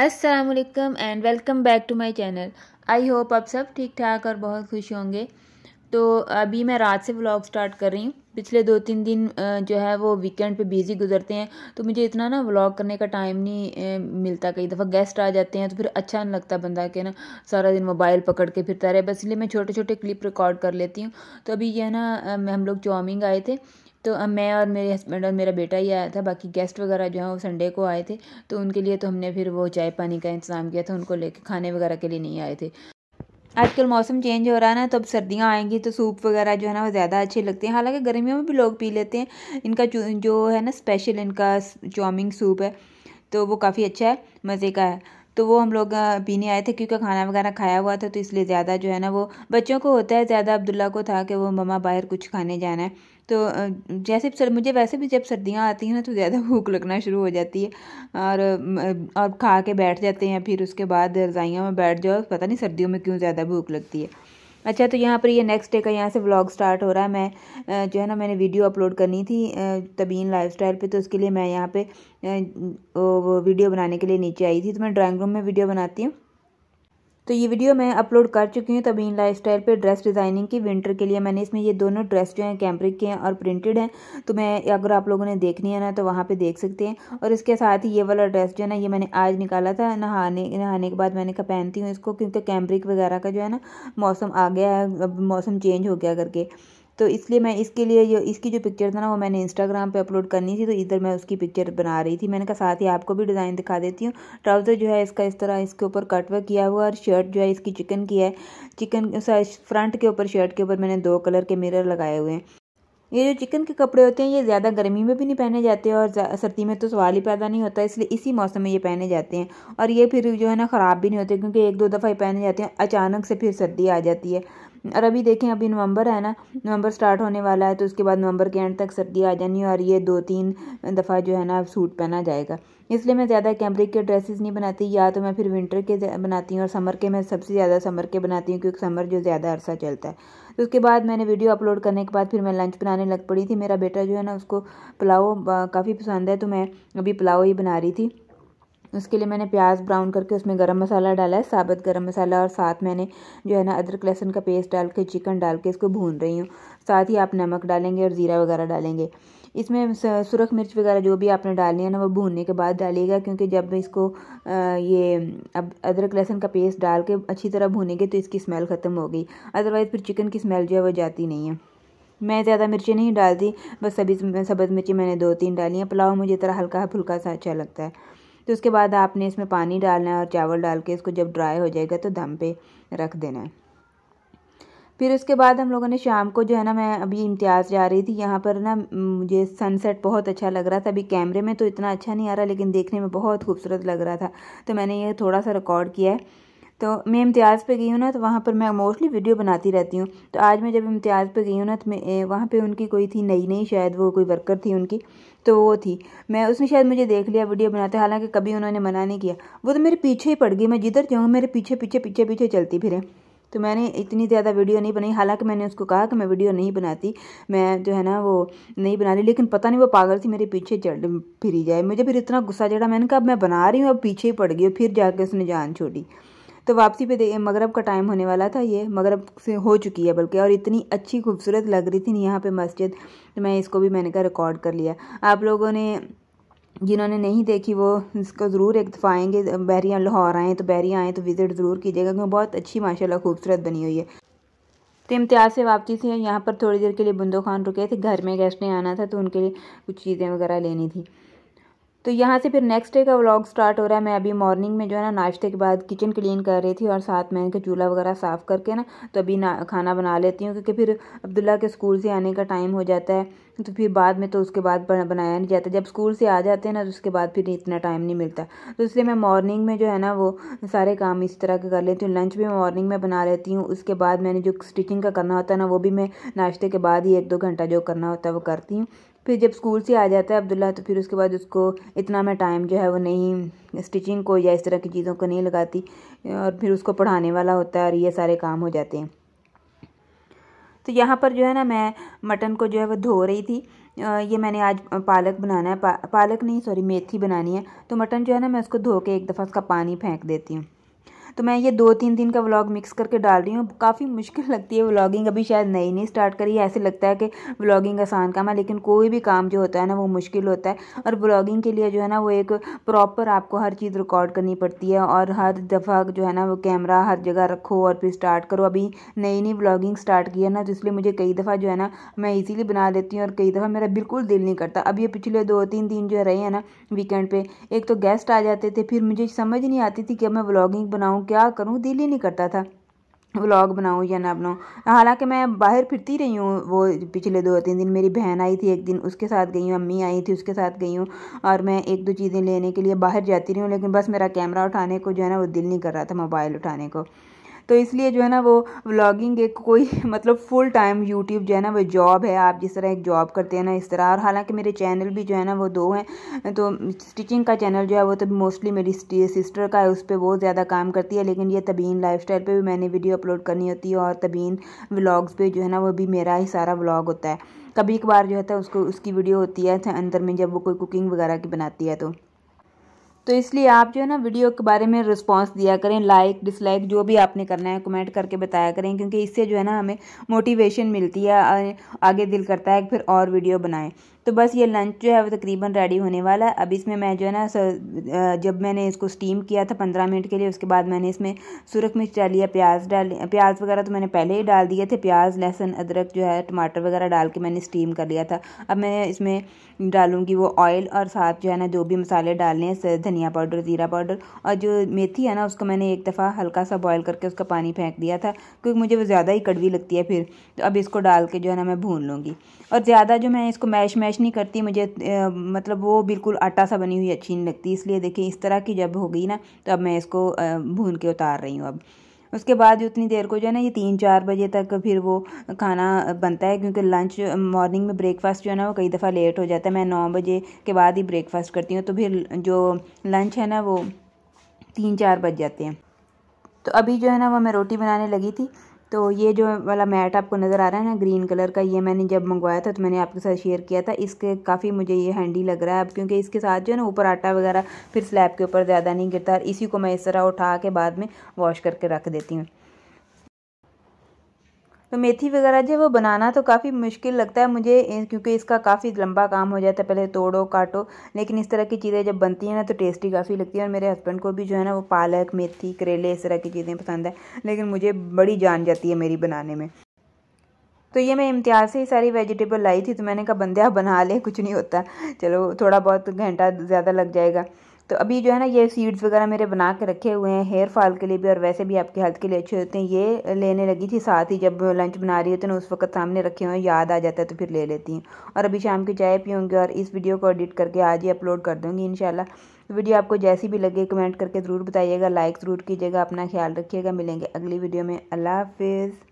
असलकम and welcome back to my channel I hope आप सब ठीक ठाक और बहुत खुश होंगे तो अभी मैं रात से व्लॉग स्टार्ट कर रही हूँ पिछले दो तीन दिन जो है वो वीकेंड पे बिज़ी गुजरते हैं तो मुझे इतना ना व्लॉग करने का टाइम नहीं मिलता कई दफ़ा गेस्ट आ जाते हैं तो फिर अच्छा नहीं लगता बंदा के ना सारा दिन मोबाइल पकड़ के फिरता रहे बस इसलिए मैं छोटे छोटे क्लिप रिकॉर्ड कर लेती हूँ तो अभी यह ना हम लोग चौमिंग आए थे तो मैं और मेरे हस्बैंड और मेरा बेटा ही आया था बाकी गेस्ट वगैरह जो है वो संडे को आए थे तो उनके लिए तो हमने फिर वो चाय पानी का इंतज़ाम किया था उनको लेके खाने वगैरह के लिए नहीं आए थे आजकल मौसम चेंज हो रहा है ना तो अब सर्दियाँ आएंगी तो सूप वगैरह जो है ना वो ज़्यादा अच्छे लगते हैं हालांकि गर्मियों में भी लोग पी लेते हैं इनका जो है ना स्पेशल इनका चौमिंग सूप है तो वो काफ़ी अच्छा है मज़े का है तो वो हम लोग पीने आए थे क्योंकि खाना वगैरह खाया हुआ था तो इसलिए ज़्यादा जो है ना वो बच्चों को होता है ज़्यादा अब्दुल्ला को था कि वो ममा बाहर कुछ खाने जाना है तो जैसे सर मुझे वैसे भी जब सर्दियाँ आती हैं ना तो ज़्यादा भूख लगना शुरू हो जाती है और और खा के बैठ जाते हैं फिर उसके बाद रज़ाइयों में बैठ जाओ पता नहीं सर्दियों में क्यों ज़्यादा भूख लगती है अच्छा तो यहाँ पर ये नेक्स्ट डे का यहाँ से व्लॉग स्टार्ट हो रहा है मैं जो है ना मैंने वीडियो अपलोड करनी थी तबीन लाइफस्टाइल पे तो उसके लिए मैं यहाँ पे वो वीडियो बनाने के लिए नीचे आई थी तो मैं ड्राइंग रूम में वीडियो बनाती हूँ तो ये वीडियो मैं अपलोड कर चुकी हूँ तबीन लाइफ स्टाइल पर ड्रेस डिज़ाइनिंग की विंटर के लिए मैंने इसमें ये दोनों ड्रेस जो हैं कैम्ब्रिक के हैं और प्रिंटेड हैं तो मैं अगर आप लोगों ने देखनी है ना तो वहाँ पर देख सकते हैं और इसके साथ ही ये वाला ड्रेस जो है ना ये मैंने आज निकाला था नहाने नहाने के बाद मैंने कहा पहनती हूँ इसको क्योंकि कैम्ब्रिक वगैरह का जो है ना मौसम आ गया है मौसम चेंज हो गया करके तो इसलिए मैं इसके लिए ये इसकी जो पिक्चर था ना वो मैंने इंस्टाग्राम पे अपलोड करनी थी तो इधर मैं उसकी पिक्चर बना रही थी मैंने कहा साथ ही आपको भी डिज़ाइन दिखा देती हूँ ट्राउज़र जो है इसका इस तरह इसके ऊपर कटवर्क किया हुआ और शर्ट जो है इसकी चिकन की है चिकन फ्रंट के ऊपर शर्ट के ऊपर मैंने दो कलर के मिरर लगाए हुए हैं ये जो चिकन के कपड़े होते हैं ये ज़्यादा गर्मी में भी नहीं पहने जाते और सर्दी में तो सवाल ही पैदा नहीं होता इसलिए इसी मौसम में ये पहने जाते हैं और ये फिर जो है ना ख़राब भी नहीं होते क्योंकि एक दो दफ़ा ये पहने जाते हैं अचानक से फिर सर्दी आ जाती है और अभी देखें अभी नवंबर है ना नवंबर स्टार्ट होने वाला है तो उसके बाद नवंबर के एंड तक सर्दी आ जानी है और ये दो तीन दफ़ा जो है ना सूट पहना जाएगा इसलिए मैं ज़्यादा कैमरिक के ड्रेसेस नहीं बनाती या तो मैं फिर विंटर के बनाती हूँ और समर के मैं सबसे ज़्यादा समर के बनाती हूँ क्योंकि समर जो ज़्यादा अरसा चलता है तो उसके बाद मैंने वीडियो अपलोड करने के बाद फिर मैं लंच बनाने लग पड़ी थी मेरा बेटा जो है ना उसको पुलाव काफ़ी पसंद है तो मैं अभी पुलाव ही बना रही थी उसके लिए मैंने प्याज ब्राउन करके उसमें गरम मसाला डाला है साबित गरम मसाला और साथ मैंने जो है ना अदरक लहसुन का पेस्ट डाल के चिकन डाल के इसको भून रही हूँ साथ ही आप नमक डालेंगे और ज़ीरा वगैरह डालेंगे इसमें सुरख मिर्च वगैरह जो भी आपने डालनी है ना वो भूनने के बाद डालिएगा क्योंकि जब इसको ये अब अदरक लहसुन का पेस्ट डाल के अच्छी तरह भूनेंगे तो इसकी स्मेल ख़त्म हो गई अदरवाइज़ फिर चिकन की स्मेल जो है वो जाती नहीं है मैं ज़्यादा मिर्ची नहीं डालती बस सभी सबज मिर्ची मैंने दो तीन डाली हैं पुलाव मुझे तरह हल्का फुल्का सा अच्छा लगता है तो उसके बाद आपने इसमें पानी डालना है और चावल डाल के इसको जब ड्राई हो जाएगा तो दम पे रख देना है फिर उसके बाद हम लोगों ने शाम को जो है ना मैं अभी इम्तियाज़ जा रही थी यहाँ पर ना मुझे सनसेट बहुत अच्छा लग रहा था अभी कैमरे में तो इतना अच्छा नहीं आ रहा लेकिन देखने में बहुत खूबसूरत लग रहा था तो मैंने ये थोड़ा सा रिकॉर्ड किया है तो मैं इम्तियाज़ पे गई हूँ ना तो वहाँ पर मैं मोस्टली वीडियो बनाती रहती हूँ तो आज मैं जब इम्तियाज़ पे गई हूँ ना तो मैं वहाँ पे उनकी कोई थी नई नई शायद वो कोई वर्कर थी उनकी तो वो थी मैं उसने शायद मुझे देख लिया वीडियो बनाते हालांकि कभी उन्होंने मना नहीं किया वो तो मेरे पीछे ही पड़ गई मैं जिधर जाऊँ मेरे पीछे पीछे पीछे पीछे चलती फिरे तो मैंने इतनी ज़्यादा वीडियो नहीं बनाई हालांकि मैंने उसको कहा कि मैं वीडियो नहीं बनाती मैं जो है ना वो नहीं बना रही लेकिन पता नहीं वो पागल थी मेरे पीछे चढ़ फिरी जाए मुझे फिर इतना गुस्सा चढ़ा मैंने कहा मैं बना रही हूँ अब पीछे ही पड़ गई और फिर जाके उसने जान छोड़ी तो वापसी पे मगरब का टाइम होने वाला था ये मगरब से हो चुकी है बल्कि और इतनी अच्छी खूबसूरत लग रही थी यहाँ पे मस्जिद तो मैं इसको भी मैंने कहा रिकॉर्ड कर लिया आप लोगों ने जिन्होंने नहीं देखी वो इसको ज़रूर एक दफ़ा आएँगे बहरिया लाहौर आएँ तो बहरिया आएँ तो विज़िट ज़रूर कीजिएगा क्योंकि बहुत अच्छी माशा खूबसूरत बनी हुई है तो इम्तियाज़ से वापसी से यहाँ पर थोड़ी देर के लिए बुंदो खान रुके थे घर में गेस्ट ने आना था तो उनके लिए कुछ चीज़ें वगैरह लेनी थी तो यहाँ से फिर नेक्स्ट डे का व्लॉग स्टार्ट हो रहा है मैं अभी मॉर्निंग में जो है ना नाश्ते के बाद किचन क्लीन कर रही थी और साथ में इनके चूल्हा वगैरह साफ़ करके ना तो अभी ना खाना बना लेती हूँ क्योंकि फिर अब्दुल्ला के स्कूल से आने का टाइम हो जाता है तो फिर बाद में तो उसके बाद बनाया नहीं जाता जब स्कूल से आ जाते हैं ना तो उसके बाद फिर इतना टाइम नहीं मिलता तो इसलिए मैं मॉर्निंग में जो है ना वो सारे काम इस तरह के कर लेती हूँ लंच भी मैं मॉर्निंग में बना लेती हूँ उसके बाद मैंने जो स्टिचिंग का करना होता है ना वो भी मैं नाश्ते के बाद ही एक दो घंटा जो करना होता है वो करती हूँ फिर जब स्कूल से आ जाता है अब्दुल्ला तो फिर उसके बाद उसको इतना मैं टाइम जो है वो नहीं स्टिचिंग को या इस तरह की चीज़ों को नहीं लगाती और फिर उसको पढ़ाने वाला होता है और ये सारे काम हो जाते हैं तो यहाँ पर जो है ना मैं मटन को जो है वो धो रही थी ये मैंने आज पालक बनाना है पा, पालक नहीं सॉरी मेथी बनानी है तो मटन जो है ना मैं उसको धो के एक दफ़ा उसका पानी फेंक देती हूँ तो मैं ये दो तीन दिन का व्लॉग मिक्स करके डाल रही हूँ काफ़ी मुश्किल लगती है व्लॉगिंग अभी शायद नई नहीं स्टार्ट करी है ऐसे लगता है कि व्लॉगिंग आसान काम है लेकिन कोई भी काम जो होता है ना वो मुश्किल होता है और व्लॉगिंग के लिए जो है ना वो एक प्रॉपर आपको हर चीज़ रिकॉर्ड करनी पड़ती है और हर दफ़ा जो है ना वो कैमरा हर जगह रखो और फिर स्टार्ट करो अभी नई नई व्लॉगिंग स्टार्ट की है ना तो इसलिए मुझे कई दफ़ा जो है ना मैं ईजीली बना लेती हूँ और कई दफ़ा मेरा बिल्कुल दिल नहीं करता अब ये पिछले दो तीन दिन जो रहे हैं ना वीकेंड पे एक तो गेस्ट आ जाते थे फिर मुझे समझ नहीं आती थी कि अब मैं व्लॉगिंग बनाऊँ बनाऊँ क्या करूँ दिल ही नहीं करता था व्लॉग बनाऊँ या ना बनाऊँ हालांकि मैं बाहर फिरती रही हूँ वो पिछले दो तीन दिन मेरी बहन आई थी एक दिन उसके साथ गई हूँ अम्मी आई थी उसके साथ गई हूँ और मैं एक दो चीज़ें लेने के लिए बाहर जाती रही हूँ लेकिन बस मेरा कैमरा उठाने को जो है ना वो दिल नहीं कर रहा था मोबाइल उठाने को तो इसलिए जो है ना वो व्लॉगिंग एक कोई मतलब फुल टाइम यूट्यूब जो है ना वो जॉब है आप जिस तरह एक जॉब करते हैं ना इस तरह और हालांकि मेरे चैनल भी जो है ना वो दो हैं तो स्टिचिंग का चैनल जो है वो तो मोस्टली मेरी सिस्टर का है उस पर बहुत ज़्यादा काम करती है लेकिन ये तबीन लाइफ स्टाइल पर भी मैंने वीडियो अपलोड करनी होती है और तबीन व्लाग्स पर जो है ना वो भी मेरा ही सारा व्लॉग होता है कभी बार जो है तो उसको उसकी वीडियो होती है अंदर में जब वो कोई कुकिंग वगैरह की बनाती है तो तो इसलिए आप जो है ना वीडियो के बारे में रिस्पांस दिया करें लाइक डिसलाइक जो भी आपने करना है कमेंट करके बताया करें क्योंकि इससे जो है ना हमें मोटिवेशन मिलती है आगे दिल करता है फिर और वीडियो बनाएं तो बस ये लंच जो है वो तकरीबन रेडी होने वाला है अब इसमें मैं जो है ना जब मैंने इसको स्टीम किया था पंद्रह मिनट के लिए उसके बाद मैंने इसमें सुरख मिर्च डाली है प्याज डाली प्याज वगैरह तो मैंने पहले ही डाल दिए थे प्याज लहसुन अदरक जो है टमाटर वगैरह डाल के मैंने स्टीम कर लिया था अब मैं इसमें डालूंगी वो ऑयल और साथ जो है ना जो भी मसाले डालने हैं धनिया पाउडर ज़ीरा पाउडर और जो मेथी है ना उसको मैंने एक दफ़ा हल्का सा बॉयल करके उसका पानी फेंक दिया था क्योंकि मुझे वो ज़्यादा ही कड़वी लगती है फिर तो अब इसको डाल के जो है ना मैं भून लूँगी और ज़्यादा जो मैं इसको मैश मैश नुमाइश नहीं करती मुझे आ, मतलब वो बिल्कुल आटा सा बनी हुई अच्छी नहीं लगती इसलिए देखिए इस तरह की जब हो गई ना तो अब मैं इसको भून के उतार रही हूँ अब उसके बाद उतनी देर को जो है ना ये तीन चार बजे तक फिर वो खाना बनता है क्योंकि लंच मॉर्निंग में ब्रेकफास्ट जो है ना वो कई दफ़ा लेट हो जाता है मैं नौ बजे के बाद ही ब्रेकफास्ट करती हूँ तो फिर जो लंच है ना वो तीन चार बज जाते हैं तो अभी जो है ना वो मैं रोटी बनाने लगी थी तो ये जो वाला मैट आपको नज़र आ रहा है ना ग्रीन कलर का ये मैंने जब मंगवाया था तो मैंने आपके साथ शेयर किया था इसके काफ़ी मुझे ये हैंडी लग रहा है अब क्योंकि इसके साथ जो है ना ऊपर आटा वगैरह फिर स्लैब के ऊपर ज़्यादा नहीं गिरता इसी को मैं इस तरह उठा के बाद में वॉश करके रख देती हूँ तो मेथी वगैरह जो वो बनाना तो काफ़ी मुश्किल लगता है मुझे क्योंकि इसका काफ़ी लंबा काम हो जाता है पहले तोड़ो काटो लेकिन इस तरह की चीज़ें जब बनती हैं ना तो टेस्टी काफ़ी लगती है और मेरे हस्बैंड को भी जो है ना वो पालक मेथी करेले इस तरह की चीज़ें पसंद है लेकिन मुझे बड़ी जान जाती है मेरी बनाने में तो ये मैं इम्तियाज़ से ही सारी वेजिटेबल लाई थी तो मैंने कहा बंदे आप बना ले कुछ नहीं होता चलो थोड़ा बहुत घंटा ज़्यादा लग जाएगा तो अभी जो है ना ये सीड्स वगैरह मेरे बना के रखे हुए हैं हेयर फॉल के लिए भी और वैसे भी आपकी हेल्थ के लिए अच्छे होते हैं ये लेने लगी थी साथ ही जब लंच बना रही होती है ना उस वक्त सामने रखे हुए याद आ जाता है तो फिर ले लेती हूँ और अभी शाम की चाय पीऊँगी और इस वीडियो को एडिट करके आज ही अपलोड कर दूँगी इन वीडियो तो आपको जैसी भी लगे कमेंट करके ज़रूर बताइएगा लाइक ज़रूर कीजिएगा अपना ख्याल रखिएगा मिलेंगे अगली वीडियो में अल्लाह हाफिज़